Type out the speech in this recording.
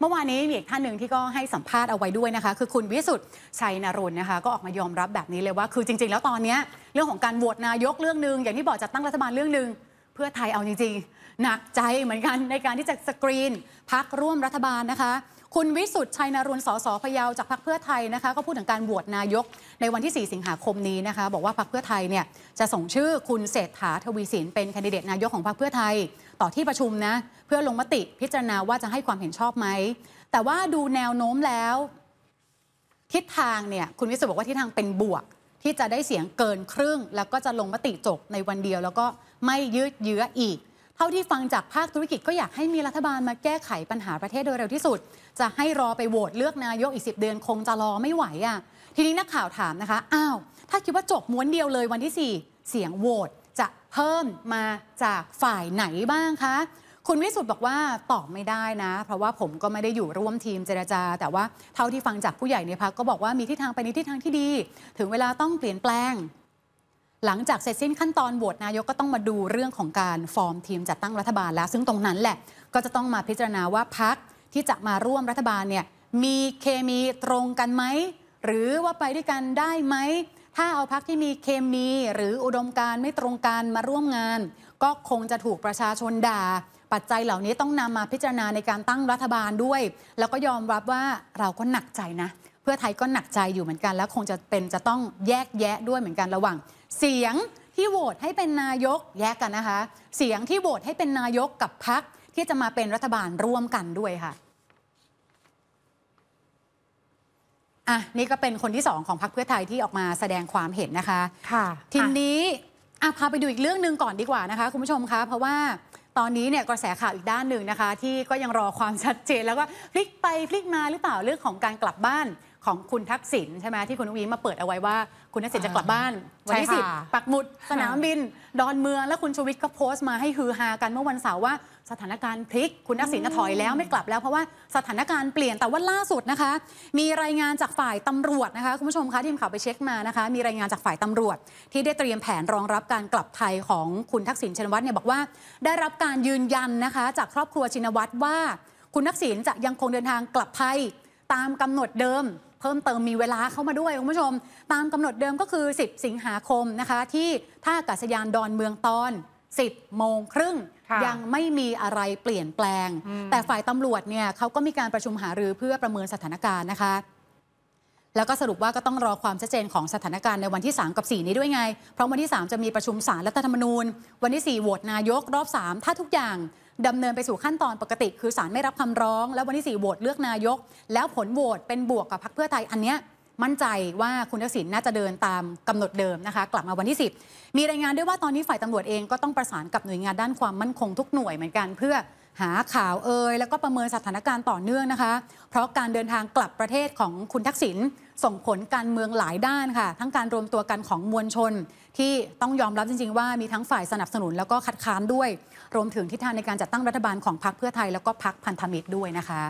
เมื่อวานนี้มีอีกท่านหนึ่งที่ก็ให้สัมภาษณ์เอาไว้ด้วยนะคะ คือคุณวิสุทธ์ชัยนรุณนะคะก็ออกมายอมรับแบบนี้เลยว่าคือจริงๆแล้วตอนนี้ เรื่องของการโหวตนายกเรื่องหนึ่งอย่างที่บอกจัดตั้งรัฐบาลเรื่องหนึ่งพื่อไทยเอาจริงๆหนักใจเหมือนกันในการที่จะสกรีนพักร่วมรัฐบาลนะคะ คุณวิสุทธ์ชัยนารุณสสพยาวจากพักเพื่อไทยนะคะก็พูดถึงการโหวตนายกในวันที่ 4 สิงหาคมนี้นะคะบอกว่าพักเพื่อไทยเนี่ยจะส่งชื่อคุณเศรษฐาทวีสินเป็นแคนดิเดตนายกของพักเพื่อไทย ต่อที่ประชุมนะเพื่อลงมติพิจารณาว่าจะให้ความเห็นชอบไหมแต่ว่าดูแนวโน้มแล้วทิศทางเนี่ยคุณวิสุทธ์บอกว่าทิศทางเป็นบวกที่จะได้เสียงเกินครึ่งแล้วก็จะลงมติจบในวันเดียว แล้วก็ไม่ยืดเยื้ออีก เท่าที่ฟังจากภาคธุรกิจก็อยากให้มีรัฐบาลมาแก้ไขปัญหาประเทศโดยเร็วที่สุด จะให้รอไปโหวตเลือกนายกอีกิบเดือนคงจะรอไม่ไหวอะ่ะ ทีนี้นักข่าวถามนะคะอ้าว ถ้าคิดว่าจบม้วนเดียวเลยวันที่ 4 เสียงโหวตจะเพิ่มมาจากฝ่ายไหนบ้างคะคุณวิสุทธ์บอกว่า ตอบไม่ได้นะ เพราะว่าผมก็ไม่ได้อยู่ร่วมทีมเจรจา แต่ว่าเท่าที่ฟังจากผู้ใหญ่ในพักก็บอกว่ามีทิศทางไปในทิศทางที่ดี ถึงเวลาต้องเปลี่ยนแปลง หลังจากเสร็จสิ้นขั้นตอนโหวตนายกก็ต้องมาดูเรื่องของการฟอร์มทีมจัดตั้งรัฐบาลแล้ว ซึ่งตรงนั้นแหละก็จะต้องมาพิจารณาว่าพักที่จะมาร่วมรัฐบาลเนี่ยมีเคมีตรงกันไหมหรือว่าไปด้วยกันได้ไหมถ้าเอาพักที่มีเคมีหรืออุดมการไม่ตรงกันมาร่วมงาน ก็คงจะถูกประชาชนด่าปัจจัยเหล่านี้ต้องนำมาพิจารณาในการตั้งรัฐบาลด้วย แล้วก็ยอมรับว่าเราก็หนักใจนะ เพื่อไทยก็หนักใจอยู่เหมือนกันแล้วคงจะเป็นจะต้องแยกแยะด้วยเหมือนกันระหว่างเสียงที่โหวตให้เป็นนายกแยกกันนะคะ เสียงที่โหวตให้เป็นนายกกับพักที่จะมาเป็นรัฐบาลร่วมกันด้วยค่ะอ่ะ นี่ก็เป็นคนที่สองของพรรคเพื่อไทยที่ออกมาแสดงความเห็นนะคะค่ะ ทีนี้อ่ะพาไปดูอีกเรื่องหนึ่งก่อนดีกว่านะคะคุณผู้ชมคะเพราะว่าตอนนี้เนี่ยกระแสข่าวอีกด้านหนึ่งนะคะ ที่ก็ยังรอความชัดเจน แล้วก็พลิกไปพลิกมาหรือเปล่าเรื่องของการกลับบ้านของคุณทักษิณใช่ไหมที่คุณอุ้งอิงมาเปิดเอาไว้ว่าคุณทักษิณจะกลับบ้าน วันที่สิบปักหมุดสนามบิน ดอนเมือง แล้วคุณชูวิทย์ก็โพสต์มาให้ฮือฮากันเมื่อวันเสาร์ว่าสถานการณ์พลิก คุณทักษิณจะถอยแล้วไม่กลับแล้วเพราะว่าสถานการณ์เปลี่ยนแต่ว่าล่าสุดนะคะ มีรายงานจากฝ่ายตำรวจนะคะคุณผู้ชมคะทีมข่าวไปเช็คมานะคะ มีรายงานจากฝ่ายตำรวจที่ได้เตรียมแผนรองรับการกลับไทยของคุณทักษิณชินวัตรเนี่ยบอกว่า ได้รับการยืนยันนะคะ จากครอบครัวชินวัตรว่า คุณทักษิณจะยังคงเดินทางกลับไทยตามกำหนดเดิมเพิ่มเติมมีเวลาเข้ามาด้วย คุณผู้ชม ตามกำหนดเดิมก็คือ 10 สิงหาคมนะคะที่ท่าอากาศยานดอนเมืองตอน 10 โมงครึ่งยังไม่มีอะไรเปลี่ยนแปลง แต่ฝ่ายตำรวจเนี่ยเขาก็มีการประชุมหารือเพื่อประเมินสถานการณ์นะคะ แล้วก็สรุปว่าก็ต้องรอความชัดเจนของสถานการณ์ในวันที่ 3 กับ 4 นี้ด้วยไง เพราะวันที่ 3 จะมีประชุมสารรัฐธรรมนูญวันที่ 4 โหวตนายก รอบ 3 ถ้าทุกอย่างดำเนินไปสู่ขั้นตอนปกติ คือศาลไม่รับคำร้อง แล้ววันที่4โหวตเลือกนายก แล้วผลโหวตเป็นบวกกับพรรคเพื่อไทยอันเนี้ยมั่นใจว่าคุณทักษิณน่าจะเดินตามกำหนดเดิมนะคะ กลับมาวันที่ 10 มีรายงานด้วยว่าตอนนี้ ฝ่ายตำรวจเองก็ต้องประสานกับหน่วยงานด้านความมั่นคงทุกหน่วยเหมือนกันเพื่อหาข่าวเอ่ยแล้วก็ประเมินสถานการณ์ต่อเนื่องนะคะ เพราะการเดินทางกลับประเทศของคุณทักษิณส่งผลการเมืองหลายด้านค่ะ ทั้งการรวมตัวกันของมวลชน ที่ต้องยอมรับจริง ๆ ว่ามีทั้งฝ่ายสนับสนุนแล้วก็คัดค้านด้วย รวมถึงทิศทางในการจัดตั้งรัฐบาลของพรรคเพื่อไทย แล้วก็พรรคพันธมิตรด้วยนะคะ